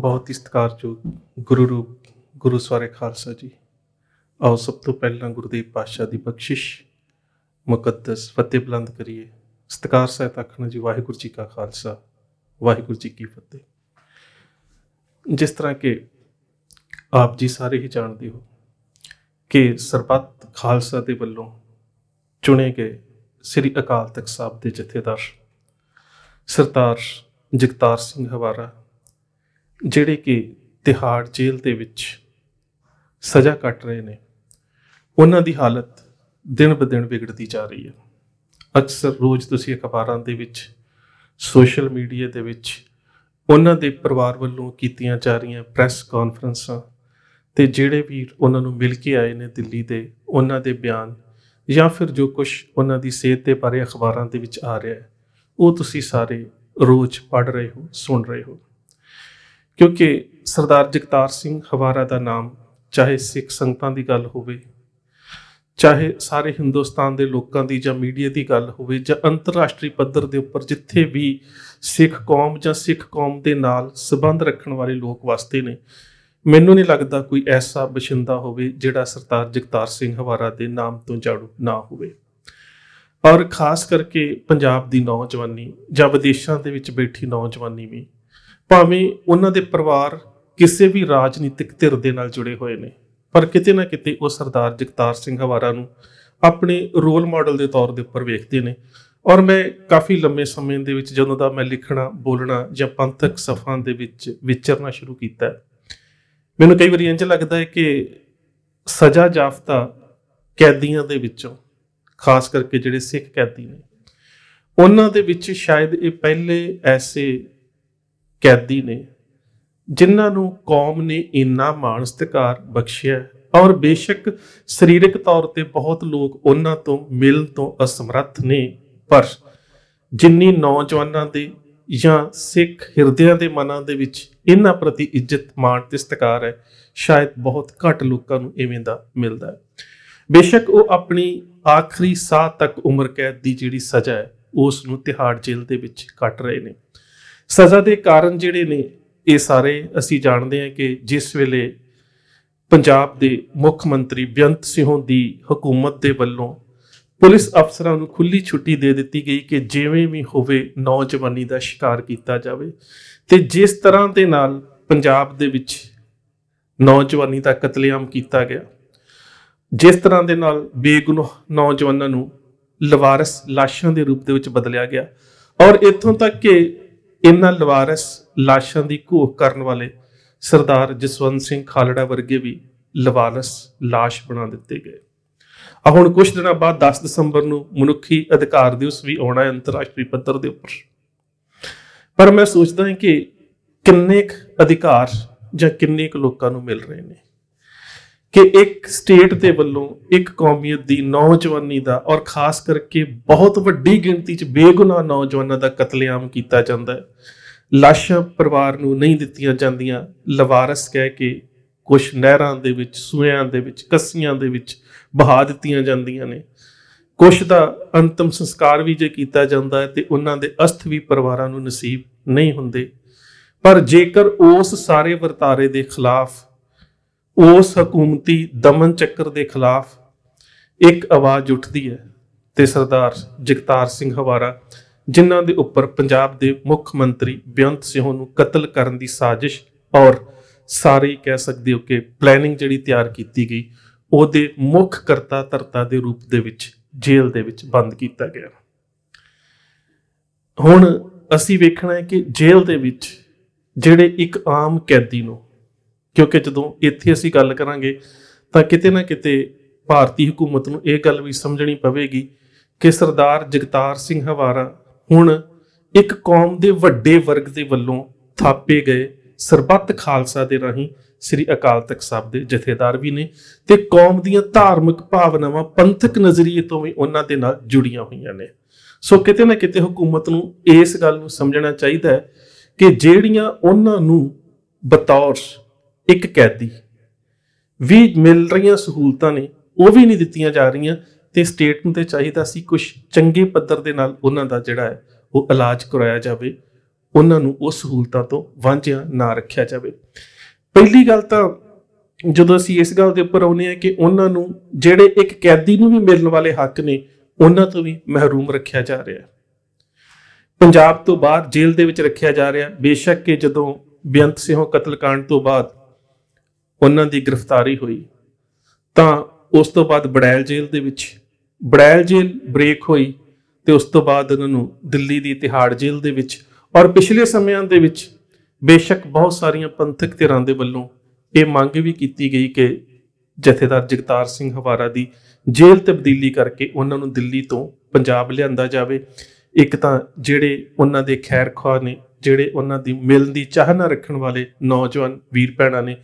ਬਹੁਤ ਹੀ ਸਤਿਕਾਰਯੋਗ ਗੁਰੂ ਰੂਪ ਗੁਰੂ ਸਵਾਰੇ ਖਾਲਸਾ ਜੀ ਆਓ ਸਭ ਤੋਂ ਪਹਿਲਾਂ ਗੁਰਦੇਵ ਪਾਤਸ਼ਾਹ ਦੀ ਬਖਸ਼ਿਸ਼ ਮੁਕੱਦਸ ਫਤਿਹ ਬੁਲੰਦ ਕਰੀਏ ਸਤਿਕਾਰ ਸਹਿਤ ਆਖਣਾ ਜੀ ਵਾਹਿਗੁਰੂ ਜੀ ਕਾ ਖਾਲਸਾ ਵਾਹਿਗੁਰੂ ਜੀ ਕੀ ਫਤਿਹ ਜਿਸ ਤਰ੍ਹਾਂ ਕਿ ਆਪ ਜੀ ਸਾਰੇ ਹੀ ਜਾਣਦੇ ਹੋ ਕਿ ਸਰਬੱਤ ਖਾਲਸਾ ਦੇ ਵੱਲੋਂ ਚੁਣੇ ਗਏ ਸ੍ਰੀ ਅਕਾਲ ਤਖਤ ਸਾਹਿਬ ਦੇ ਜਥੇਦਾਰ ਸਰਤਾਰ ਜਗਤਾਰ ਸਿੰਘ ਹਵਾਰਾ ਜਿਹੜੇ ਕਿ ਤਿਹਾੜ ਜੇਲ੍ਹ ਦੇ ਵਿੱਚ ਸਜ਼ਾ ਕੱਟ ਰਹੇ ਨੇ ਉਹਨਾਂ ਦੀ ਹਾਲਤ ਦਿਨ ਬਦਿਨ ਵਿਗੜਦੀ ਜਾ ਰਹੀ ਹੈ ਅਕਸਰ ਰੋਜ਼ ਤੁਸੀਂ ਅਖਬਾਰਾਂ ਦੇ ਵਿੱਚ ਸੋਸ਼ਲ ਮੀਡੀਆ ਦੇ ਵਿੱਚ ਉਹਨਾਂ ਦੇ ਪਰਿਵਾਰ ਵੱਲੋਂ ਕੀਤੀਆਂ ਜਾ ਰਹੀਆਂ ਪ੍ਰੈਸ ਕਾਨਫਰੰਸਾਂ ਤੇ ਜਿਹੜੇ ਵੀ ਉਹਨਾਂ ਨੂੰ ਮਿਲ ਕੇ ਆਏ ਨੇ ਦਿੱਲੀ ਦੇ ਉਹਨਾਂ ਦੇ ਬਿਆਨ ਜਾਂ ਫਿਰ ਜੋ ਕੁਝ ਉਹਨਾਂ ਦੀ ਸਿਹਤ ਦੇ ਬਾਰੇ ਅਖਬਾਰਾਂ ਦੇ ਵਿੱਚ ਆ ਰਿਹਾ ਹੈ ਉਹ ਤੁਸੀਂ ਸਾਰੇ ਰੋਜ਼ ਪੜ੍ਹ ਰਹੇ ਹੋ ਸੁਣ ਰਹੇ ਹੋ ਕਿਉਂਕਿ ਸਰਦਾਰ ਜਗਤਾਰ ਸਿੰਘ ਖਵਾਰਾ ਦਾ ਨਾਮ ਚਾਹੇ ਸਿੱਖ ਸੰਗਤਾਂ ਦੀ ਗੱਲ ਹੋਵੇ ਚਾਹੇ ਸਾਰੇ ਹਿੰਦੁਸਤਾਨ ਦੇ ਲੋਕਾਂ ਦੀ ਜਾਂ ਮੀਡੀਆ ਦੀ ਗੱਲ ਹੋਵੇ ਜਾਂ ਅੰਤਰਰਾਸ਼ਟਰੀ ਪੱਧਰ ਦੇ ਉੱਪਰ ਜਿੱਥੇ ਵੀ ਸਿੱਖ ਕੌਮ ਜਾਂ ਸਿੱਖ ਕੌਮ ਦੇ ਨਾਲ ਸਬੰਧ ਰੱਖਣ ਵਾਲੇ ਲੋਕ ਵਾਸਤੇ ਨੇ ਮੈਨੂੰ ਨਹੀਂ ਲੱਗਦਾ ਕੋਈ ਐਸਾ ਬਸ਼ਿੰਦਾ ਹੋਵੇ ਜਿਹੜਾ ਸਰਦਾਰ ਜਗਤਾਰ ਸਿੰਘ ਹਵਾਰਾ ਦੇ ਨਾਮ ਤੋਂ ਜਾਣੂ ਨਾ ਹੋਵੇ ਔਰ ਖਾਸ ਕਰਕੇ ਪੰਜਾਬ ਦੀ ਨੌਜਵਾਨੀ ਜਾਂ ਵਿਦੇਸ਼ਾਂ ਦੇ ਵਿੱਚ ਬੈਠੀ ਨੌਜਵਾਨੀ ਵੀ ਭਾਵੇਂ ਉਹਨਾਂ ਦੇ ਪਰਿਵਾਰ ਕਿਸੇ ਵੀ ਰਾਜਨੀਤਿਕ ਧਿਰ ਦੇ ਨਾਲ ਜੁੜੇ ਹੋਏ ਨੇ ਪਰ ਕਿਤੇ ਨਾ ਕਿਤੇ ਉਹ ਸਰਦਾਰ ਜਗਤਾਰ ਸਿੰਘ ਹਵਾਰਾ ਨੂੰ ਆਪਣੇ ਰੋਲ ਮਾਡਲ ਦੇ ਤੌਰ ਦੇ ਉੱਪਰ ਵੇਖਦੇ ਨੇ ਔਰ ਮੈਂ ਕਾਫੀ ਲੰਮੇ ਸਮੇਂ ਦੇ ਵਿੱਚ ਜਦੋਂ ਦਾ ਮੈਂ ਲਿਖਣਾ ਬੋਲਣਾ ਜਾਂ ਪੰਥਕ ਸਫਾਂ ਦੇ ਵਿੱਚ ਵਿਚਰਨਾ ਸ਼ੁਰੂ ਕੀਤਾ ਮੈਨੂੰ ਕਈ ਵਾਰੀ ਇੰਜ ਲੱਗਦਾ ਹੈ ਕਿ ਸਜ਼ਾ ਜਾਫਤਾ ਕੈਦੀਆਂ ਦੇ ਵਿੱਚੋਂ ਖਾਸ ਕਰਕੇ ਜਿਹੜੇ ਸਿੱਖ ਕੈਦੀ ਨੇ ਉਹਨਾਂ ਦੇ ਵਿੱਚ ਸ਼ਾਇਦ ਇਹ ਪਹਿਲੇ ਐਸੇ ਕੈਦੀ ਨੇ ਜਿਨ੍ਹਾਂ ਨੂੰ ਕੌਮ ਨੇ ਇੰਨਾ ਮਾਣ ਸਤਿਕਾਰ ਬਖਸ਼ਿਆ ਔਰ ਬੇਸ਼ੱਕ ਸਰੀਰਕ ਤੌਰ ਤੇ ਬਹੁਤ ਲੋਕ ਉਹਨਾਂ ਤੋਂ ਮਿਲ ਤੋਂ ਅਸਮਰੱਥ ਨੇ ਪਰ ਜਿੰਨੀ ਨੌਜਵਾਨਾਂ ਦੇ ਜਾਂ ਸਿੱਖ ਹਿਰਦਿਆਂ ਦੇ ਮਨਾਂ ਦੇ ਵਿੱਚ ਇਹਨਾਂ ਪ੍ਰਤੀ ਇੱਜ਼ਤ ਮਾਣ ਤੇ ਸਤਿਕਾਰ ਹੈ ਸ਼ਾਇਦ ਬਹੁਤ ਘੱਟ ਲੋਕਾਂ ਨੂੰ ਇਵੇਂ ਦਾ ਮਿਲਦਾ ਹੈ ਬੇਸ਼ੱਕ ਉਹ ਆਪਣੀ ਆਖਰੀ ਸਾਹ ਤੱਕ ਉਮਰ ਕੈਦ ਦੀ ਜਿਹੜੀ ਸਜ਼ਾ ਹੈ ਉਸ ਨੂੰ ਤਿਹਾੜ ਜੇਲ੍ਹ ਦੇ ਵਿੱਚ ਕੱਟ ਰਹੇ ਨੇ ਸਜ਼ਾ ਦੇ ਕਾਰਨ ਜਿਹੜੇ ਨੇ ਇਹ ਸਾਰੇ ਅਸੀਂ ਜਾਣਦੇ ਹਾਂ ਕਿ ਜਿਸ ਵੇਲੇ ਪੰਜਾਬ ਦੇ ਮੁੱਖ ਮੰਤਰੀ ਬਿਆੰਤ ਸਿੰਘੋਂ ਦੀ ਹਕੂਮਤ ਦੇ ਵੱਲੋਂ ਪੁਲਿਸ ਅਫਸਰਾਂ ਨੂੰ ਖੁੱਲੀ ਛੁੱਟੀ ਦੇ ਦਿੱਤੀ ਗਈ ਕਿ ਜਿਵੇਂ ਵੀ ਹੋਵੇ ਨੌਜਵਾਨੀ ਦਾ ਸ਼ਿਕਾਰ ਕੀਤਾ ਜਾਵੇ ਤੇ ਜਿਸ ਤਰ੍ਹਾਂ ਦੇ ਨਾਲ ਪੰਜਾਬ ਦੇ ਵਿੱਚ ਨੌਜਵਾਨੀ ਦਾ ਕਤਲੇਆਮ ਕੀਤਾ ਗਿਆ ਜਿਸ ਤਰ੍ਹਾਂ ਦੇ ਨਾਲ ਬੇਗੁਨਾਹ ਨੌਜਵਾਨਾਂ ਨੂੰ ਲਵਾਰਸ ਲਾਸ਼ਾਂ ਦੇ ਰੂਪ ਦੇ ਵਿੱਚ ਬਦਲਿਆ ਗਿਆ ਔਰ ਇੱਥੋਂ ਤੱਕ ਕਿ ਇਹਨਾਂ ਲਵਾਰਸ ਲਾਸ਼ਾਂ ਦੀ ਘੂਖ ਕਰਨ ਵਾਲੇ ਸਰਦਾਰ ਜਸਵੰਤ ਸਿੰਘ ਖਾਲੜਾ ਵਰਗੇ ਵੀ ਲਵਾਰਸ ਲਾਸ਼ ਬਣਾ ਦਿੱਤੇ ਗਏ ਆ ਹੁਣ ਕੁਝ ਦਿਨਾਂ ਬਾਅਦ 10 ਦਸੰਬਰ ਨੂੰ ਮਨੁੱਖੀ ਅਧਿਕਾਰ ਦਿਵਸ ਵੀ ਆਉਣਾ ਹੈ ਅੰਤਰਰਾਸ਼ਟਰੀ ਪੱਧਰ ਦੇ ਉੱਪਰ ਪਰ ਮੈਂ ਸੋਚਦਾ ਹਾਂ ਕਿ ਕਿੰਨੇ ਅਧਿਕਾਰ ਜਾਂ ਕਿੰਨੇ ਲੋਕਾਂ ਨੂੰ ਮਿਲ ਰਹੇ ਨੇ ਕਿ ਇੱਕ ਸਟੇਟ ਦੇ ਵੱਲੋਂ ਇੱਕ ਕੌਮੀਅਤ ਦੀ ਨੌਜਵਾਨੀ ਦਾ ਔਰ ਖਾਸ ਕਰਕੇ ਬਹੁਤ ਵੱਡੀ ਗਿਣਤੀ 'ਚ ਬੇਗੁਨਾਹ ਨੌਜਵਾਨਾਂ ਦਾ ਕਤਲੇਆਮ ਕੀਤਾ ਜਾਂਦਾ ਹੈ ਲਾਸ਼ਾਂ ਪਰਿਵਾਰ ਨੂੰ ਨਹੀਂ ਦਿੱਤੀਆਂ ਜਾਂਦੀਆਂ ਲਵਾਰਸ ਕਹਿ ਕੇ ਕੁਝ ਨਹਿਰਾਂ ਦੇ ਵਿੱਚ ਸੂਇਆਂ ਦੇ ਵਿੱਚ ਕੱਸੀਆਂ ਦੇ ਵਿੱਚ ਬਹਾ ਦਿੱਤੀਆਂ ਜਾਂਦੀਆਂ ਨੇ ਕੁਝ ਦਾ ਅੰਤਮ ਸੰਸਕਾਰ ਵੀ ਜੇ ਕੀਤਾ ਜਾਂਦਾ ਹੈ ਤੇ ਉਹਨਾਂ ਦੇ ਅਸਥ ਵੀ ਪਰਿਵਾਰਾਂ ਨੂੰ ਨਸੀਬ ਨਹੀਂ ਹੁੰਦੇ ਪਰ ਜੇਕਰ ਉਸ ਸਾਰੇ ਵਰਤਾਰੇ ਦੇ ਖਿਲਾਫ ਉਸ ਹਕੂਮਤੀ ਦਮਨ ਚੱਕਰ ਦੇ ਖਿਲਾਫ ਇੱਕ ਆਵਾਜ਼ ਉੱਠਦੀ ਹੈ ਤੇ ਸਰਦਾਰ ਜਗਤਾਰ ਸਿੰਘ ਹਵਾਰਾ ਜਿਨ੍ਹਾਂ ਦੇ ਉੱਪਰ ਪੰਜਾਬ ਦੇ ਮੁੱਖ ਮੰਤਰੀ ਬਿਆੰਤ ਸਿੰਘ ਨੂੰ ਕਤਲ ਕਰਨ ਦੀ ਸਾਜ਼ਿਸ਼ ਔਰ ਸਾਰੇ ਕਹਿ ਸਕਦੇ ਹੋ ਕਿ ਪਲੈਨਿੰਗ ਜਿਹੜੀ ਤਿਆਰ ਕੀਤੀ ਗਈ ਉਹਦੇ ਮੁੱਖ ਕਰਤਾ ਧਰਤਾ ਦੇ ਰੂਪ ਦੇ ਵਿੱਚ ਜੇਲ੍ਹ ਦੇ ਵਿੱਚ ਬੰਦ ਕੀਤਾ ਗਿਆ ਹੁਣ ਅਸੀਂ ਵੇਖਣਾ ਹੈ ਕਿ ਜੇਲ੍ਹ ਦੇ ਵਿੱਚ ਜਿਹੜੇ ਇੱਕ ਆਮ ਕੈਦੀ ਨੂੰ ਕਿਉਂਕਿ ਜਦੋਂ ਇੱਥੇ ਅਸੀਂ ਗੱਲ ਕਰਾਂਗੇ ਤਾਂ ਕਿਤੇ ਨਾ ਕਿਤੇ ਭਾਰਤੀ ਹਕੂਮਤ ਨੂੰ ਇਹ ਗੱਲ ਵੀ ਸਮਝਣੀ ਪਵੇਗੀ ਕਿ ਸਰਦਾਰ ਜਗਤਾਰ ਸਿੰਘ ਹਵਾਰਾ ਹੁਣ ਇੱਕ ਕੌਮ ਦੇ ਵੱਡੇ ਵਰਗ ਦੇ ਵੱਲੋਂ ਥਾਪੇ ਗਏ ਸਰਬੱਤ ਖਾਲਸਾ ਦੇ ਰਾਹੀਂ ਸ੍ਰੀ ਅਕਾਲ ਤਖਤ ਸਾਹਿਬ ਦੇ ਜਥੇਦਾਰ ਵੀ ਨੇ ਤੇ ਕੌਮ ਦੀਆਂ ਧਾਰਮਿਕ ਭਾਵਨਾਵਾਂ ਪੰਥਕ ਨਜ਼ਰੀਏ ਤੋਂ ਵੀ ਉਹਨਾਂ ਦੇ ਨਾਲ ਜੁੜੀਆਂ ਹੋਈਆਂ ਨੇ ਸੋ ਕਿਤੇ ਨਾ ਕਿਤੇ ਹਕੂਮਤ ਨੂੰ ਇਸ ਗੱਲ ਨੂੰ ਸਮਝਣਾ ਚਾਹੀਦਾ ਹੈ ਕਿ ਜਿਹੜੀਆਂ ਉਹਨਾਂ ਨੂੰ ਬਤੌਰ ਇੱਕ ਕੈਦੀ ਵੀ ਮਿਲ ਰਹੀਆਂ ਸਹੂਲਤਾਂ ਨੇ ਉਹ ਵੀ ਨਹੀਂ ਦਿੱਤੀਆਂ ਜਾ ਰਹੀਆਂ ਤੇ ਸਟੇਟ ਨੂੰ ਤੇ ਚਾਹੀਦਾ ਸੀ ਕੁਝ ਚੰਗੇ ਪੱਧਰ ਦੇ ਨਾਲ ਉਹਨਾਂ ਦਾ ਜਿਹੜਾ ਹੈ ਉਹ ਇਲਾਜ ਕਰਾਇਆ ਜਾਵੇ ਉਹਨਾਂ ਨੂੰ ਉਹ ਸਹੂਲਤਾਂ ਤੋਂ ਵਾਂਝਿਆ ਨਾ ਰੱਖਿਆ ਜਾਵੇ ਪਹਿਲੀ ਗੱਲ ਤਾਂ ਜਦੋਂ ਅਸੀਂ ਇਸ ਗੱਲ ਦੇ ਉੱਪਰ ਆਉਨੇ ਆ ਕਿ ਉਹਨਾਂ ਨੂੰ ਜਿਹੜੇ ਇੱਕ ਕੈਦੀ ਨੂੰ ਵੀ ਮਿਲਣ ਵਾਲੇ ਹੱਕ ਨੇ ਉਹਨਾਂ ਤੋਂ ਵੀ ਮਹਿਰੂਮ ਰੱਖਿਆ ਜਾ ਰਿਹਾ ਹੈ ਪੰਜਾਬ ਤੋਂ ਬਾਹਰ ਜੇਲ੍ਹ ਦੇ ਵਿੱਚ ਰੱਖਿਆ ਜਾ ਰਿਹਾ ਬੇਸ਼ੱਕ ਕਿ ਜਦੋਂ ਸਿੰਘ ਸਿੰਘੋਂ ਕਤਲकांड ਤੋਂ ਬਾਅਦ ਉਹਨਾਂ ਦੀ ਗ੍ਰਿਫਤਾਰੀ ਹੋਈ ਤਾਂ ਉਸ ਤੋਂ ਬਾਅਦ ਬੜੈਲ ਜੇਲ੍ਹ ਦੇ ਵਿੱਚ ਬੜੈਲ ਜੇਲ੍ਹ ਬ੍ਰੇਕ ਹੋਈ ਤੇ ਉਸ ਤੋਂ ਬਾਅਦ ਉਹਨਾਂ ਨੂੰ ਦਿੱਲੀ ਦੀ ਤਿਹਾੜ ਜੇਲ੍ਹ ਦੇ ਵਿੱਚ ਔਰ ਪਿਛਲੇ ਸਮਿਆਂ ਦੇ ਵਿੱਚ ਬੇਸ਼ੱਕ ਬਹੁਤ ਸਾਰੀਆਂ ਪੰਥਕ ਧਿਰਾਂ ਦੇ ਵੱਲੋਂ ਇਹ ਮੰਗ ਵੀ ਕੀਤੀ ਗਈ ਕਿ ਜਥੇਦਾਰ ਜਗਤਾਰ ਸਿੰਘ ਹਵਾਰਾ ਦੀ ਜੇਲ੍ਹ ਤਬਦੀਲੀ ਕਰਕੇ ਉਹਨਾਂ ਨੂੰ ਦਿੱਲੀ ਤੋਂ ਪੰਜਾਬ ਲਿਆਂਦਾ ਜਾਵੇ ਇੱਕ ਤਾਂ ਜਿਹੜੇ ਉਹਨਾਂ ਦੇ ਖੈਰ ਨੇ ਜਿਹੜੇ ਉਹਨਾਂ ਦੀ ਮਿਲਣ ਦੀ ਚਾਹਨਾ ਰੱਖਣ ਵਾਲੇ ਨੌਜਵਾਨ ਵੀਰ ਪੈਣਾ ਨੇ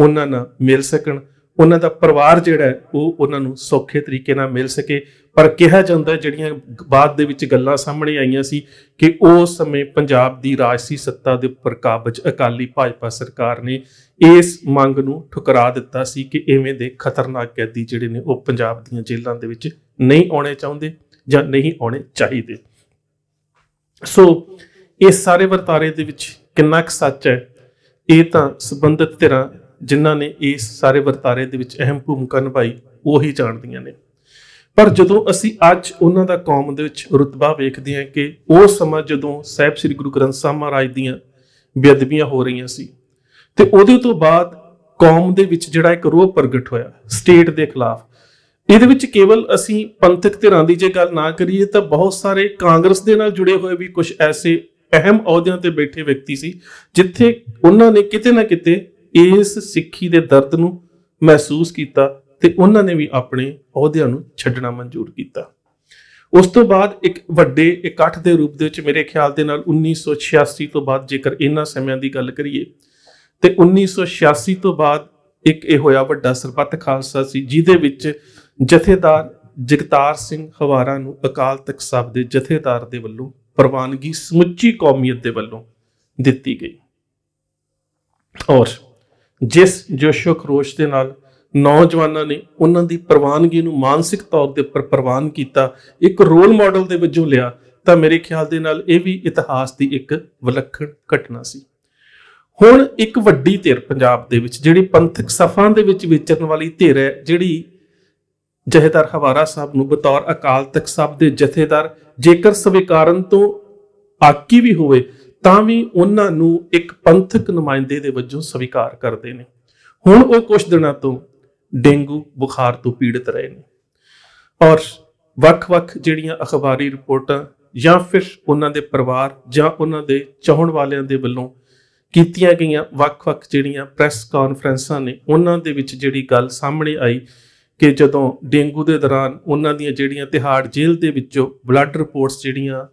ਉਹਨਾਂ ਨਾਲ ਮਿਲ ਸਕਣ ਉਹਨਾਂ ਦਾ ਪਰਿਵਾਰ ਜਿਹੜਾ ਉਹ ਉਹਨਾਂ ਨੂੰ ਸੌਖੇ ਤਰੀਕੇ ਨਾਲ ਮਿਲ ਸਕੇ ਪਰ ਕਿਹਾ ਜਾਂਦਾ ਜਿਹੜੀਆਂ ਬਾਅਦ ਦੇ ਵਿੱਚ ਗੱਲਾਂ ਸਾਹਮਣੇ ਆਈਆਂ ਸੀ ਕਿ ਉਸ ਸਮੇਂ ਪੰਜਾਬ ਦੀ ਰਾਜਸੀ ਸੱਤਾ ਦੇ ਉੱਪਰ ਕਾਬਜ ਅਕਾਲੀ ਭਾਜਪਾ ਸਰਕਾਰ ਨੇ ਇਸ ਮੰਗ ਨੂੰ ਠੁਕਰਾ ਦਿੱਤਾ ਸੀ ਕਿ ਐਵੇਂ ਦੇ ਖਤਰਨਾਕ ਕੈਦੀ ਜਿਹੜੇ ਨੇ ਉਹ ਪੰਜਾਬ ਦੀਆਂ ਜੇਲ੍ਹਾਂ ਦੇ ਵਿੱਚ ਨਹੀਂ ਆਉਣੇ ਚਾਹੁੰਦੇ ਜਾਂ ਨਹੀਂ ਆਉਣੇ ਚਾਹੀਦੇ ਸੋ ਇਸ ਸਾਰੇ ਵਰਤਾਰੇ ਦੇ ਵਿੱਚ ਕਿੰਨਾ ਕੁ ਸੱਚ ਹੈ ਇਹ ਤਾਂ ਸੰਬੰਧਿਤ ਧਿਰਾਂ ਜਿਨ੍ਹਾਂ ਨੇ ਇਸ ਸਾਰੇ ਵਰਤਾਰੇ ਦੇ ਵਿੱਚ ਅਹਿਮ ਭੂਮਿਕਾ ਨਿਭਾਈ ਉਹ ਹੀ ਜਾਣਦੀਆਂ ਨੇ ਪਰ ਜਦੋਂ ਅਸੀਂ ਅੱਜ ਉਹਨਾਂ ਦਾ ਕੌਮ ਦੇ ਵਿੱਚ ਰਤਬਾ ਵੇਖਦੇ ਹਾਂ ਕਿ ਉਹ ਸਮਾਂ ਜਦੋਂ ਸਹਿਬ ਸ੍ਰੀ ਗੁਰੂ ਗ੍ਰੰਥ ਸਾਹਿਬ ਮਹਾਰਾਜ ਦੀਆਂ ਬੇਅਦਬੀਆਂ ਹੋ ਰਹੀਆਂ ਸੀ ਤੇ ਉਹਦੇ ਤੋਂ ਬਾਅਦ ਕੌਮ ਦੇ ਵਿੱਚ ਜਿਹੜਾ ਇੱਕ ਰੋਹ ਪ੍ਰਗਟ ਹੋਇਆ ਸਟੇਟ ਦੇ ਖਿਲਾਫ ਇਹਦੇ ਵਿੱਚ ਕੇਵਲ ਅਸੀਂ ਪੰਥਕ ਧਿਰਾਂ ਦੀ ਜੇ ਗੱਲ ਨਾ ਕਰੀਏ ਤਾਂ ਬਹੁਤ ਸਾਰੇ ਕਾਂਗਰਸ ਦੇ ਨਾਲ ਜੁੜੇ ਹੋਏ ਵੀ ਕੁਝ ਐਸੇ ਅਹਿਮ ਅਹੁਦਿਆਂ ਤੇ ਬੈਠੇ ਵਿਅਕਤੀ ਸੀ ਜਿੱਥੇ ਉਹਨਾਂ ਨੇ ਕਿਤੇ ਨਾ ਕਿਤੇ ਇਸ ਸਿੱਖੀ ਦੇ ਦਰਦ ਨੂੰ ਮਹਿਸੂਸ ਕੀਤਾ ਤੇ ਉਹਨਾਂ ਨੇ ਵੀ ਆਪਣੇ ਅਹੁਦਿਆਂ ਨੂੰ ਛੱਡਣਾ ਮਨਜ਼ੂਰ ਕੀਤਾ ਉਸ ਤੋਂ ਬਾਅਦ ਇੱਕ ਵੱਡੇ ਇਕੱਠ ਦੇ ਰੂਪ ਦੇ ਵਿੱਚ ਮੇਰੇ ਖਿਆਲ ਦੇ ਨਾਲ 1986 ਤੋਂ ਬਾਅਦ ਜੇਕਰ ਇਹਨਾਂ ਸਮਿਆਂ ਦੀ ਗੱਲ ਕਰੀਏ ਤੇ 1986 ਤੋਂ ਬਾਅਦ ਇੱਕ ਇਹ ਹੋਇਆ ਵੱਡਾ ਸਰਪੱਤ ਖਾਲਸਾ ਸੀ ਜਿਹਦੇ ਵਿੱਚ ਜਥੇਦਾਰ ਜਗਤਾਰ ਸਿੰਘ ਹਵਾਰਾ ਨੂੰ ਅਕਾਲ ਤਖਤ ਸਾਹਿਬ ਦੇ ਜਥੇਦਾਰ ਦੇ ਵੱਲੋਂ ਪ੍ਰਵਾਨਗੀ ਸਮੁੱਚੀ ਕੌਮੀਅਤ ਦੇ ਵੱਲੋਂ ਦਿੱਤੀ ਗਈ ਔਰ ਜਿਸ ਜੋਸ਼ੋ ਖਰੋਸ਼ ਦੇ ਨਾਲ ਨੌਜਵਾਨਾਂ ਨੇ ਉਹਨਾਂ ਦੀ ਪ੍ਰਵਾਨਗੀ ਨੂੰ ਮਾਨਸਿਕ ਤੌਰ ਦੇ ਉੱਪਰ ਪ੍ਰਵਾਨ ਕੀਤਾ ਇੱਕ ਰੋਲ ਮਾਡਲ ਦੇ ਵਜੋਂ ਲਿਆ ਤਾਂ ਮੇਰੇ ਖਿਆਲ ਦੇ ਨਾਲ ਇਹ ਵੀ ਇਤਿਹਾਸ ਦੀ ਇੱਕ ਵਿਲੱਖਣ ਘਟਨਾ ਸੀ ਹੁਣ ਇੱਕ ਵੱਡੀ ਧਿਰ ਪੰਜਾਬ ਦੇ ਵਿੱਚ ਜਿਹੜੀ ਪੰਥਕ ਸਫਾਂ ਦੇ ਵਿੱਚ ਵਿਚਰਨ ਵਾਲੀ ਧਿਰ ਹੈ ਜਿਹੜੀ ਜਹੇਦਾਰ ਹਵਾਰਾ ਸਾਹਿਬ ਨੂੰ ਬਤੌਰ ਅਕਾਲ ਤਖਤ ਸਾਹਿਬ ਦੇ ਜਥੇਦਾਰ ਜੇਕਰ ਸਵੀਕਾਰਨ ਤੋਂ ਆਕੀ ਵੀ ਹੋਵੇ ਤਾਂ ਵੀ ਉਹਨਾਂ ਨੂੰ ਇੱਕ ਪੰਥਕ ਨੁਮਾਇੰਦੇ ਦੇ ਵਜੋਂ ਸਵੀਕਾਰ ਕਰਦੇ ਨੇ ਹੁਣ ਉਹ ਕੁਝ ਦਿਨਾਂ ਤੋਂ ਡੇਂਗੂ ਬੁਖਾਰ ਤੋਂ ਪੀੜਤ ਰਹੇ ਨੇ ਔਰ ਵੱਖ-ਵੱਖ ਜਿਹੜੀਆਂ ਅਖਬਾਰੀ ਰਿਪੋਰਟਾਂ ਜਾਂ ਫਿਰ ਉਹਨਾਂ ਦੇ ਪਰਿਵਾਰ ਜਾਂ ਉਹਨਾਂ ਦੇ ਚਾਹਣ ਵਾਲਿਆਂ ਦੇ ਵੱਲੋਂ ਕੀਤੀਆਂ ਗਈਆਂ ਵੱਖ-ਵੱਖ ਜਿਹੜੀਆਂ ਪ੍ਰੈਸ ਕਾਨਫਰੰਸਾਂ ਨੇ ਉਹਨਾਂ ਦੇ ਵਿੱਚ ਜਿਹੜੀ ਗੱਲ ਸਾਹਮਣੇ ਆਈ ਕਿ ਜਦੋਂ ਡੇਂਗੂ ਦੇ ਦੌਰਾਨ ਉਹਨਾਂ ਦੀਆਂ ਜਿਹੜੀਆਂ ਤਿਹਾੜ ਜੇਲ੍ਹ ਦੇ ਵਿੱਚੋਂ ਬਲੱਡ ਰਿਪੋਰਟਸ ਜਿਹੜੀਆਂ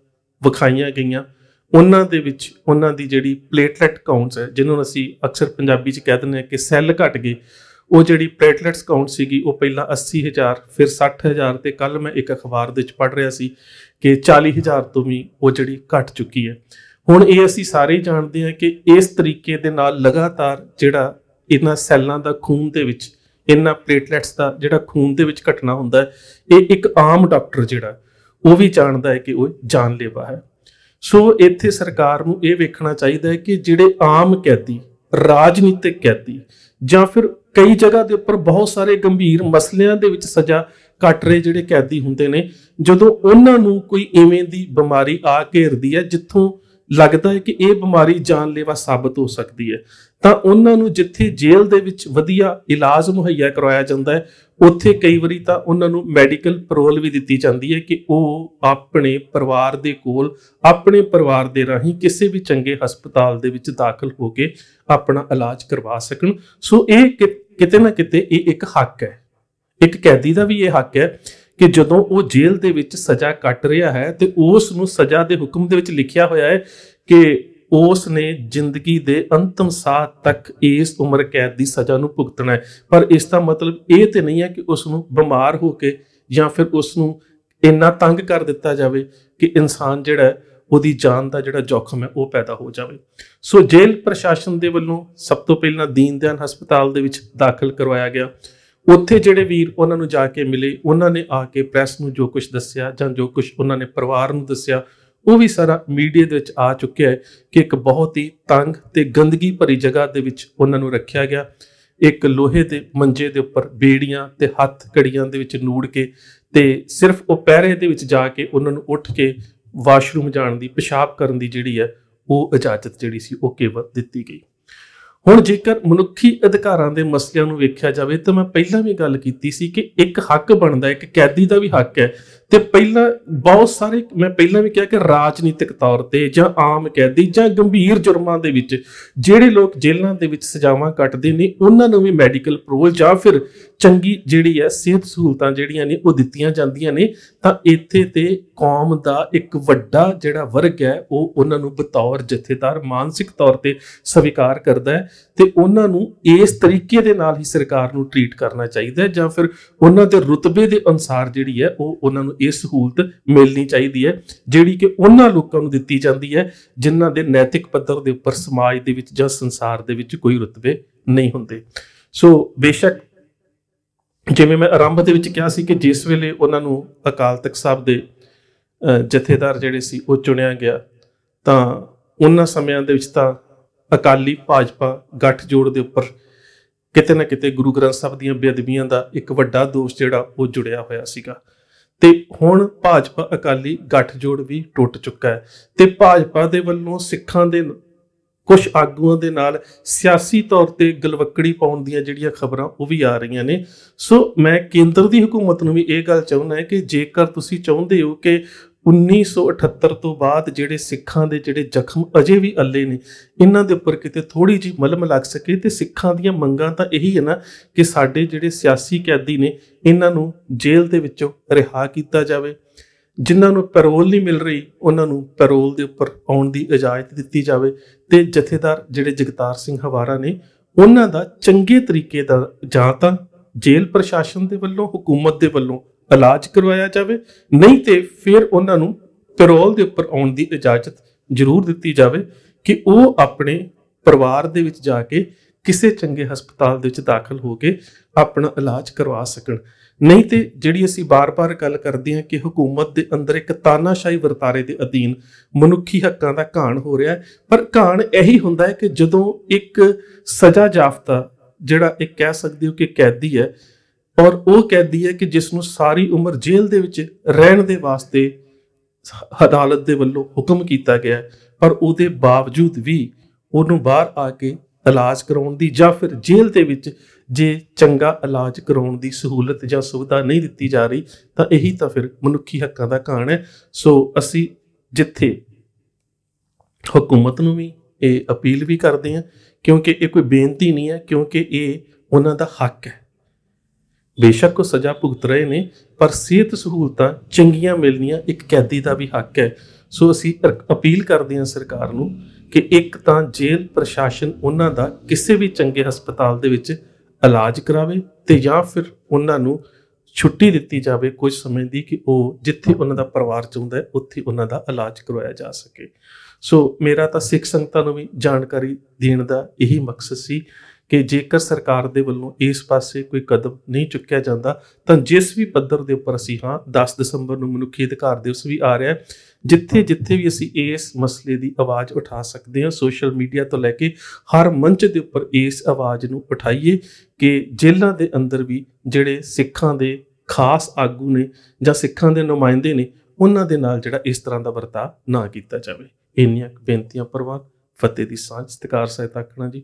ਵਿਖਾਈਆਂ ਗਈਆਂ ਉਹਨਾਂ ਦੇ ਵਿੱਚ ਉਹਨਾਂ ਦੀ ਜਿਹੜੀ ਪਲੇਟਲੈਟ ਕਾਊਂਟਸ ਹੈ ਜਿਹਨੂੰ ਅਸੀਂ ਅਕਸਰ ਪੰਜਾਬੀ ਚ ਕਹਿ ਦਿੰਦੇ ਆ ਕਿ ਸੈੱਲ ਘਟ ਗਏ ਉਹ ਜਿਹੜੀ ਪਲੇਟਲੈਟਸ ਕਾਊਂਟ ਸੀਗੀ ਉਹ ਪਹਿਲਾਂ 80000 ਫਿਰ 60000 ਤੇ ਕੱਲ ਮੈਂ ਇੱਕ ਅਖਬਾਰ ਦੇ ਵਿੱਚ ਪੜ ਰਿਹਾ ਸੀ ਕਿ 40000 ਤੋਂ ਵੀ ਉਹ ਜਿਹੜੀ ਘਟ ਚੁੱਕੀ ਹੈ ਹੁਣ ਇਹ ਅਸੀਂ ਸਾਰੇ ਜਾਣਦੇ ਹਾਂ ਕਿ ਇਸ ਤਰੀਕੇ ਦੇ ਨਾਲ ਲਗਾਤਾਰ ਜਿਹੜਾ ਇਹਨਾਂ ਸੈੱਲਾਂ ਦਾ ਖੂਨ ਦੇ ਵਿੱਚ ਇਹਨਾਂ ਪਲੇਟਲੈਟਸ ਦਾ ਜਿਹੜਾ ਖੂਨ ਦੇ ਵਿੱਚ ਘਟਣਾ ਹੁੰਦਾ ਹੈ ਇਹ ਇੱਕ ਆਮ ਡਾਕਟਰ ਜਿਹੜਾ ਉਹ ਵੀ ਜਾਣਦਾ ਹੈ ਕਿ ਉਹ ਜਾਨਲੇਵਾ ਹੈ ਸੋ ਇੱਥੇ ਸਰਕਾਰ ਨੂੰ ਇਹ ਵੇਖਣਾ ਚਾਹੀਦਾ ਹੈ ਕਿ ਜਿਹੜੇ ਆਮ ਕੈਦੀ ਰਾਜਨੀਤਿਕ ਕੈਦੀ ਜਾਂ ਫਿਰ ਕਈ ਜਗ੍ਹਾ ਦੇ ਉੱਪਰ ਬਹੁਤ ਸਾਰੇ ਗੰਭੀਰ ਮਸਲਿਆਂ ਦੇ ਵਿੱਚ ਸਜ਼ਾ ਕੱਟ ਰਹੇ ਜਿਹੜੇ ਕੈਦੀ ਹੁੰਦੇ ਨੇ ਜਦੋਂ ਉਹਨਾਂ ਨੂੰ ਕੋਈ ਇਵੇਂ ਦੀ ਬਿਮਾਰੀ ਆ ਘੇਰਦੀ ਹੈ ਜਿੱਥੋਂ ਲੱਗਦਾ ਹੈ ਕਿ ਇਹ ਬਿਮਾਰੀ ਜਾਨਲੇਵਾ ਸਾਬਤ ਹੋ ਸਕਦੀ ਹੈ ਤਾਂ ਉਹਨਾਂ ਨੂੰ ਜਿੱਥੇ ਜੇਲ੍ਹ ਦੇ ਵਿੱਚ ਵਧੀਆ ਇਲਾਜ ਮੁਹੱਈਆ ਕਰਵਾਇਆ ਜਾਂਦਾ ਹੈ ਉੱਥੇ ਕਈ ਵਾਰੀ ਤਾਂ ਉਹਨਾਂ ਨੂੰ ਮੈਡੀਕਲ ਪਰੋਲ ਵੀ ਦਿੱਤੀ ਜਾਂਦੀ ਹੈ ਕਿ ਉਹ ਆਪਣੇ ਪਰਿਵਾਰ ਦੇ ਕੋਲ ਆਪਣੇ ਪਰਿਵਾਰ ਦੇ ਰਾਹੀਂ ਕਿਸੇ ਵੀ ਚੰਗੇ ਹਸਪਤਾਲ ਦੇ ਵਿੱਚ ਦਾਖਲ ਹੋ ਕੇ ਆਪਣਾ ਇਲਾਜ ਕਰਵਾ ਸਕਣ ਸੋ ਇਹ ਕਿਤੇ ਨਾ ਕਿਤੇ ਇਹ ਇੱਕ ਹੱਕ ਹੈ ਇੱਕ ਕੈਦੀ ਦਾ ਵੀ ਇਹ ਹੱਕ ਹੈ ਕਿ ਜਦੋਂ ਉਹ ਜੇਲ੍ਹ ਦੇ ਵਿੱਚ ਸਜ਼ਾ ਕੱਟ ਰਿਹਾ ਹੈ ਤੇ ਉਸ ਨੂੰ ਸਜ਼ਾ ਦੇ ਹੁਕਮ ਦੇ ਵਿੱਚ ਲਿਖਿਆ ਹੋਇਆ ਹੈ ਕਿ ਉਸ ਨੇ ਜ਼ਿੰਦਗੀ ਦੇ ਅੰਤਮ ਸਾਹ ਤੱਕ ਇਸ ਉਮਰ ਕੈਦ ਦੀ ਸਜ਼ਾ ਨੂੰ ਭੁਗਤਣਾ ਹੈ ਪਰ ਇਸ ਦਾ ਮਤਲਬ ਇਹ ਤੇ ਨਹੀਂ ਹੈ ਕਿ ਉਸ ਨੂੰ ਬਿਮਾਰ ਹੋ ਕੇ ਜਾਂ ਫਿਰ ਉਸ ਨੂੰ ਇੰਨਾ ਤੰਗ ਕਰ ਦਿੱਤਾ ਜਾਵੇ ਕਿ ਇਨਸਾਨ ਜਿਹੜਾ ਉਹਦੀ ਜਾਨ ਦਾ ਜਿਹੜਾ ਜੋਖਮ ਹੈ ਉਹ ਪੈਦਾ ਹੋ ਜਾਵੇ ਸੋ ਜੇਲ੍ਹ ਪ੍ਰਸ਼ਾਸਨ ਦੇ ਵੱਲੋਂ ਸਭ ਤੋਂ ਪਹਿਲਾਂ ਦੀਨ ਦਿਆਨ ਹਸਪਤਾਲ ਦੇ ਵਿੱਚ ਦਾਖਲ ਕਰਵਾਇਆ ਗਿਆ ਉੱਥੇ ਜਿਹੜੇ ਵੀਰ ਉਹਨਾਂ ਨੂੰ ਜਾ ਕੇ ਮਿਲੇ ਉਹਨਾਂ ਨੇ ਆ ਕੇ ਪ੍ਰੈਸ ਨੂੰ ਜੋ ਕੁਝ ਦੱਸਿਆ ਜਾਂ ਜੋ ਕੁਝ ਉਹਨਾਂ ਨੇ ਪਰਿਵਾਰ ਨੂੰ ਦੱਸਿਆ ਉਹ ਵੀ ਸਾਰਾ ਮੀਡੀਆ ਦੇ ਵਿੱਚ ਆ ਚੁੱਕਿਆ ਹੈ ਕਿ ਇੱਕ ਬਹੁਤ ਹੀ ਤੰਗ ਤੇ ਗੰਦਗੀ ਭਰੀ ਜਗ੍ਹਾ ਦੇ ਵਿੱਚ ਉਹਨਾਂ ਨੂੰ ਰੱਖਿਆ ਗਿਆ ਇੱਕ ਲੋਹੇ ਦੇ ਮੰਜੇ ਦੇ ਉੱਪਰ ਬੇੜੀਆਂ ਤੇ ਹੱਥ ਕੜੀਆਂ ਦੇ ਵਿੱਚ ਨੂੜ ਕੇ ਤੇ ਸਿਰਫ ਉਹ ਪਹਿਰੇ ਦੇ ਵਿੱਚ ਜਾ ਕੇ ਉਹਨਾਂ ਨੂੰ ਉੱਠ ਕੇ ਵਾਸ਼ਰੂਮ ਜਾਣ ਦੀ ਪਿਸ਼ਾਬ ਕਰਨ ਦੀ ਜਿਹੜੀ ਹੈ ਉਹ ਇਜਾਜ਼ਤ ਜਿਹੜੀ ਸੀ ਉਹ ਕੇਵਲ ਦਿੱਤੀ ਗਈ ਹੁਣ ਜੇਕਰ ਮਨੁੱਖੀ ਅਧਿਕਾਰਾਂ ਦੇ ਮਸਲਿਆਂ ਨੂੰ ਵੇਖਿਆ ਜਾਵੇ ਤਾਂ ਮੈਂ ਪਹਿਲਾਂ ਵੀ ਗੱਲ ਕੀਤੀ ਸੀ ਕਿ ਇੱਕ ਹੱਕ ਬਣਦਾ ਇੱਕ ਕੈਦੀ ਦਾ ਵੀ ਹੱਕ ਹੈ ਤੇ ਪਹਿਲਾਂ ਬਹੁਤ ਸਾਰੇ ਮੈਂ ਪਹਿਲਾਂ ਵੀ ਕਿਹਾ ਕਿ ਰਾਜਨੀਤਿਕ ਤੌਰ ਤੇ ਜਾਂ ਆਮ ਕੈਦੀ ਜਾਂ ਗੰਭੀਰ ਜੁਰਮਾਂ ਦੇ ਵਿੱਚ ਜਿਹੜੇ ਲੋਕ ਜੇਲ੍ਹਾਂ ਦੇ ਵਿੱਚ ਸਜ਼ਾਵਾਂ ਕੱਟਦੇ ਨੇ ਉਹਨਾਂ ਨੂੰ ਵੀ ਮੈਡੀਕਲ ਪ੍ਰੋਵਲ ਜਾਂ ਫਿਰ ਚੰਗੀ ਜਿਹੜੀ ਹੈ ਸਿਹਤ ਸਹੂਲਤਾਂ ਜਿਹੜੀਆਂ ਨੇ ਉਹ ਦਿੱਤੀਆਂ ਜਾਂਦੀਆਂ ਨੇ ਤਾਂ ਇੱਥੇ ਤੇ ਕੌਮ ਦਾ ਇੱਕ ਵੱਡਾ ਜਿਹੜਾ ਵਰਗ ਹੈ ਉਹ ਉਹਨਾਂ ਨੂੰ ਬਤੌਰ ਜਥੇਦਾਰ ਮਾਨਸਿਕ ਤੌਰ ਤੇ ਸਵੀਕਾਰ ਕਰਦਾ ਹੈ ਤੇ ਉਹਨਾਂ ਨੂੰ ਇਸ ਤਰੀਕੇ ਦੇ ਨਾਲ ਹੀ ਸਰਕਾਰ ਨੂੰ ਟ੍ਰੀਟ ਕਰਨਾ ਚਾਹੀਦਾ ਹੈ ਜਾਂ ਫਿਰ ਉਹਨਾਂ ਦੇ ਰੁਤਬੇ ਦੇ ਅਨੁਸਾਰ ਜਿਹੜੀ ਹੈ ਉਹ ਉਹਨਾਂ ਨੂੰ ਇਹ ਸਹੂਲਤ ਮਿਲਣੀ ਚਾਹੀਦੀ ਹੈ ਜਿਹੜੀ ਕਿ ਉਹਨਾਂ ਲੋਕਾਂ ਨੂੰ ਦਿੱਤੀ ਜਾਂਦੀ ਹੈ ਜਿਨ੍ਹਾਂ ਦੇ ਨੈਤਿਕ ਪੱਧਰ ਦੇ ਉੱਪਰ ਸਮਾਜ ਦੇ ਵਿੱਚ ਜਾਂ ਸੰਸਾਰ ਦੇ ਵਿੱਚ ਕੋਈ ਰੁਤਬੇ ਨਹੀਂ ਹੁੰਦੇ ਸੋ ਬੇਸ਼ੱਕ ਜਿਵੇਂ ਮੈਂ ਆਰੰਭ ਦੇ ਵਿੱਚ ਕਿਹਾ ਸੀ ਕਿ ਜਿਸ ਵੇਲੇ ਉਹਨਾਂ ਨੂੰ ਅਕਾਲ ਤਖਤ ਸਾਹਿਬ ਦੇ ਜਥੇਦਾਰ ਜਿਹੜੇ ਸੀ ਉਹ ਚੁਣਿਆ ਗਿਆ ਤਾਂ ਉਹਨਾਂ ਸਮਿਆਂ ਦੇ ਵਿੱਚ ਤਾਂ ਅਕਾਲੀ ਭਾਜਪਾ ਜੋੜ ਦੇ ਉੱਪਰ ਕਿਤੇ ਨਾ ਕਿਤੇ ਗੁਰੂ ਗ੍ਰੰਥ ਸਾਹਿਬ ਦੀਆਂ ਬੇਅਦਬੀਆਂ ਦਾ ਇੱਕ ਵੱਡਾ ਦੋਸ਼ ਜਿਹੜਾ ਉਹ ਜੁੜਿਆ ਹੋਇਆ ਸੀਗਾ ਤੇ ਹੁਣ ਭਾਜਪਾ ਅਕਾਲੀ ਗੱਠਜੋੜ ਵੀ ਟੁੱਟ ਚੁੱਕਾ ਹੈ ਤੇ ਭਾਜਪਾ ਦੇ ਵੱਲੋਂ ਸਿੱਖਾਂ ਦੇ ਕੁਝ ਆਗੂਆਂ ਦੇ ਨਾਲ ਸਿਆਸੀ ਤੌਰ ਤੇ ਗਲਵਕੜੀ ਪਾਉਣ ਦੀਆਂ ਜਿਹੜੀਆਂ ਖਬਰਾਂ ਉਹ ਵੀ ਆ ਰਹੀਆਂ ਨੇ ਸੋ ਮੈਂ ਕੇਂਦਰ ਦੀ ਹਕੂਮਤ ਨੂੰ ਵੀ ਇਹ ਗੱਲ ਚਾਹੁੰਦਾ ਹਾਂ ਕਿ ਜੇਕਰ ਤੁਸੀਂ ਚਾਹੁੰਦੇ ਹੋ ਕਿ 1978 ਤੋਂ ਬਾਅਦ ਜਿਹੜੇ ਸਿੱਖਾਂ ਦੇ ਜਿਹੜੇ ਜ਼ਖਮ ਅਜੇ ਵੀ ਅੱਲੇ ਨੇ ਇਹਨਾਂ ਦੇ ਉੱਪਰ ਕਿਤੇ ਥੋੜੀ ਜੀ ਮਲਮ ਲੱਗ ਸਕੇ ਤੇ ਸਿੱਖਾਂ ਦੀਆਂ ਮੰਗਾਂ ਤਾਂ ਇਹੀ ਹੈ ਨਾ ਕਿ ਸਾਡੇ ਜਿਹੜੇ ਸਿਆਸੀ ਕੈਦੀ ਨੇ ਇਹਨਾਂ ਨੂੰ ਜੇਲ੍ਹ ਦੇ ਵਿੱਚੋਂ ਰਿਹਾ ਕੀਤਾ ਜਾਵੇ ਜਿਨ੍ਹਾਂ ਨੂੰ ਪੈਰੋਲ ਨਹੀਂ ਮਿਲ ਰਹੀ ਉਹਨਾਂ ਨੂੰ ਪੈਰੋਲ ਦੇ ਉੱਪਰ ਆਉਣ ਦੀ ਇਜਾਜ਼ਤ ਦਿੱਤੀ ਜਾਵੇ ਤੇ ਜਥੇਦਾਰ ਜਿਹੜੇ ਜਗਤਾਰ ਸਿੰਘ ਹਵਾਰਾ ਨੇ ਉਹਨਾਂ ਦਾ ਚੰਗੇ ਤਰੀਕੇ ਦਾ ਜਾਂ ਤਾਂ ਜੇਲ੍ਹ ਪ੍ਰਸ਼ਾਸਨ ਦੇ ਵੱਲੋਂ ਹਕੂਮਤ ਦੇ ਵੱਲੋਂ ਇਲਾਜ ਕਰਵਾਇਆ ਜਾਵੇ ਨਹੀਂ ਤੇ ਫਿਰ ਉਹਨਾਂ ਨੂੰ ਪੈਰੋਲ ਦੇ ਉੱਪਰ ਆਉਣ ਦੀ ਇਜਾਜ਼ਤ ਜ਼ਰੂਰ ਦਿੱਤੀ ਜਾਵੇ ਕਿ ਉਹ ਆਪਣੇ ਪਰਿਵਾਰ ਦੇ ਵਿੱਚ ਜਾ ਕੇ ਕਿਸੇ ਚੰਗੇ ਹਸਪਤਾਲ ਦੇ ਵਿੱਚ ਦਾਖਲ ਹੋ ਕੇ ਆਪਣਾ ਇਲਾਜ ਕਰਵਾ ਸਕਣ ਨਹੀਂ ਤੇ ਜਿਹੜੀ ਅਸੀਂ ਬਾਰ-ਬਾਰ ਗੱਲ ਕਰਦੇ ਹਾਂ ਕਿ ਹਕੂਮਤ ਦੇ ਅੰਦਰ ਇੱਕ ਤਾਨਾਸ਼ਾਹੀ ਵਰਤਾਰੇ ਦੇ ਅਧੀਨ ਮਨੁੱਖੀ ਹੱਕਾਂ ਦਾ ਘਾਣ ਹੋ ਰਿਹਾ ਹੈ ਪਰ ਘਾਣ ਇਹੀ ਹੁੰਦਾ ਹੈ ਕਿ ਜਦੋਂ ਇੱਕ ਸਜ਼ਾ ਜਾਫਤਾ ਜਿਹੜਾ ਇੱਕ ਕਹਿ ਸਕਦੇ ਹੋ ਕਿ ਕੈਦੀ ਹੈ ਔਰ ਉਹ ਕੈਦੀ ਹੈ ਕਿ ਜਿਸ ਨੂੰ ਸਾਰੀ ਉਮਰ ਜੇਲ੍ਹ ਦੇ ਵਿੱਚ ਰਹਿਣ ਦੇ ਵਾਸਤੇ ਅਦਾਲਤ ਦੇ ਵੱਲੋਂ ਹੁਕਮ ਕੀਤਾ ਗਿਆ ਪਰ ਉਹਦੇ ਬਾਵਜੂਦ ਵੀ ਉਹਨੂੰ ਬਾਹਰ ਆ ਕੇ ਇਲਾਜ ਕਰਾਉਣ ਦੀ ਜਾਂ ਫਿਰ ਜੇਲ੍ਹ ਦੇ ਵਿੱਚ ਜੇ ਚੰਗਾ ਇਲਾਜ ਕਰਾਉਣ ਦੀ ਸਹੂਲਤ ਜਾਂ ਸੁਵਿਧਾ ਨਹੀਂ ਦਿੱਤੀ ਜਾ ਰਹੀ ਤਾਂ ਇਹੀ ਤਾਂ ਫਿਰ ਮਨੁੱਖੀ ਹੱਕਾਂ ਦਾ ਕਾਣ ਹੈ ਸੋ ਅਸੀਂ ਜਿੱਥੇ ਹਕੂਮਤ ਨੂੰ ਵੀ ਇਹ ਅਪੀਲ ਵੀ ਕਰਦੇ ਹਾਂ ਕਿਉਂਕਿ ਇਹ ਕੋਈ ਬੇਨਤੀ ਨਹੀਂ ਹੈ ਕਿਉਂਕਿ ਇਹ ਉਹਨਾਂ ਦਾ ਹੱਕ ਹੈ ਬੇਸ਼ੱਕ ਉਹ ਸਜ਼ਾ ਭੁਗਤ ਰਹੇ ਨੇ ਪਰ ਸਿਹਤ ਸਹੂਲਤਾਂ ਚੰਗੀਆਂ ਮਿਲਣੀਆਂ ਇੱਕ ਕੈਦੀ ਦਾ ਵੀ ਹੱਕ ਹੈ ਸੋ ਅਸੀਂ ਅਪੀਲ ਕਰਦੇ ਹਾਂ ਸਰਕਾਰ ਨੂੰ ਕਿ ਇੱਕ ਤਾਂ ਜੇਲ੍ਹ ਪ੍ਰਸ਼ਾਸਨ ਉਹਨਾਂ ਦਾ ਕਿਸੇ ਵੀ ਚੰਗੇ ਹਸਪਤਾਲ ਦੇ ਵਿੱਚ ਇਲਾਜ ਕਰਾਵੇ ਤੇ ਜਾਂ ਫਿਰ ਉਹਨਾਂ ਨੂੰ ਛੁੱਟੀ ਦਿੱਤੀ ਜਾਵੇ ਕੁਝ ਸਮੇਂ ਦੀ ਕਿ ਉਹ ਜਿੱਥੇ ਉਹਨਾਂ ਦਾ ਪਰਿਵਾਰ ਚਾਹੁੰਦਾ ਹੈ ਉੱਥੇ ਉਹਨਾਂ ਦਾ ਇਲਾਜ ਕਰਵਾਇਆ ਜਾ ਸਕੇ ਸੋ ਮੇਰਾ ਤਾਂ ਸਿੱਖ ਸੰਗਤਾਂ ਨੂੰ ਵੀ ਜਾਣਕਾਰੀ ਦੇਣ ਦਾ ਇਹੀ ਮਕਸਦ ਸੀ ਕਿ ਜੇਕਰ ਸਰਕਾਰ ਦੇ ਵੱਲੋਂ ਇਸ ਪਾਸੇ ਕੋਈ ਕਦਮ ਨਹੀਂ ਚੁੱਕਿਆ ਜਾਂਦਾ ਤਾਂ ਜਿਸ ਵੀ ਪੱਧਰ ਦੇ ਉੱਪਰ ਅਸੀਂ ਹਾਂ 10 ਦਸੰਬਰ ਨੂੰ ਮਨੁੱਖੀ ਅਧਿਕਾਰ ਦਿਵਸ ਵੀ ਆ ਰਿਹਾ ਹੈ ਜਿੱਥੇ ਜਿੱਥੇ ਵੀ ਅਸੀਂ ਇਸ ਮਸਲੇ ਦੀ ਆਵਾਜ਼ ਉਠਾ ਸਕਦੇ ਹਾਂ ਸੋਸ਼ਲ ਮੀਡੀਆ ਤੋਂ ਲੈ ਕੇ ਹਰ ਮੰਚ ਦੇ ਉੱਪਰ ਇਸ ਆਵਾਜ਼ ਨੂੰ ਉਠਾਈਏ ਕਿ ਜੇਲ੍ਹਾਂ ਦੇ ਅੰਦਰ ਵੀ ਜਿਹੜੇ ਸਿੱਖਾਂ ਦੇ ਖਾਸ ਆਗੂ ਨੇ ਜਾਂ ਸਿੱਖਾਂ ਦੇ ਨੁਮਾਇੰਦੇ ਨੇ ਉਹਨਾਂ ਦੇ ਨਾਲ ਜਿਹੜਾ ਇਸ ਤਰ੍ਹਾਂ ਦਾ ਵਰਤਾ ਨਾ ਕੀਤਾ ਜਾਵੇ ਇੰਨੀਆਂ ਬੇਨਤੀਆਂ ਪਰਵਾਹ ਫਤਿਹ ਦੀ ਸਾਂਝ ਸਤਿਕਾਰ ਸਹਿਤ ਆਖਣਾ ਜੀ